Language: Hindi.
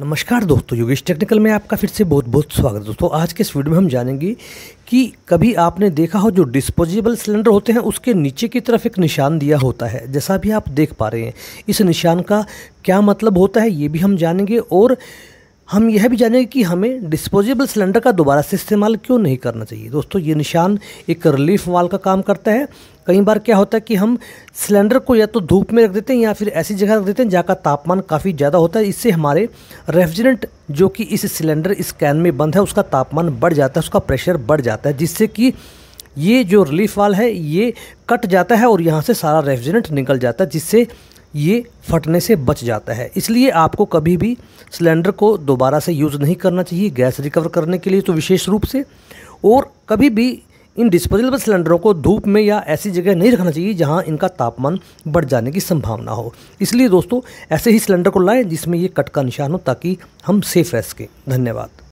नमस्कार दोस्तों योगेश टेक्निकल में आपका फिर से बहुत बहुत स्वागत है दोस्तों आज के इस वीडियो में हम जानेंगे कि कभी आपने देखा हो जो डिस्पोजेबल सिलेंडर होते हैं उसके नीचे की तरफ एक निशान दिया होता है जैसा भी आप देख पा रहे हैं इस निशान का क्या मतलब होता है ये भी हम जानेंगे और हम यह भी जानेंगे कि हमें डिस्पोजेबल सिलेंडर का दोबारा से इस्तेमाल क्यों नहीं करना चाहिए दोस्तों ये निशान एक रिलीफ वाल का काम करता है कई बार क्या होता है कि हम सिलेंडर को या तो धूप में रख देते हैं या फिर ऐसी जगह रख देते हैं जहाँ का तापमान काफ़ी ज़्यादा होता है इससे हमारे रेफ्रिजरेंट जो कि इस सिलेंडर इस कैन में बंद है उसका तापमान बढ़ जाता है उसका प्रेशर बढ़ जाता है जिससे कि ये जो रिलीफ वाल है ये कट जाता है और यहाँ से सारा रेफ्रिजरेंट निकल जाता है जिससे ये फटने से बच जाता है इसलिए आपको कभी भी सिलेंडर को दोबारा से यूज़ नहीं करना चाहिए गैस रिकवर करने के लिए तो विशेष रूप से और कभी भी इन डिस्पोजेबल सिलेंडरों को धूप में या ऐसी जगह नहीं रखना चाहिए जहां इनका तापमान बढ़ जाने की संभावना हो इसलिए दोस्तों ऐसे ही सिलेंडर को लाएं जिसमें ये कट का निशान हो ताकि हम सेफ रह सकें धन्यवाद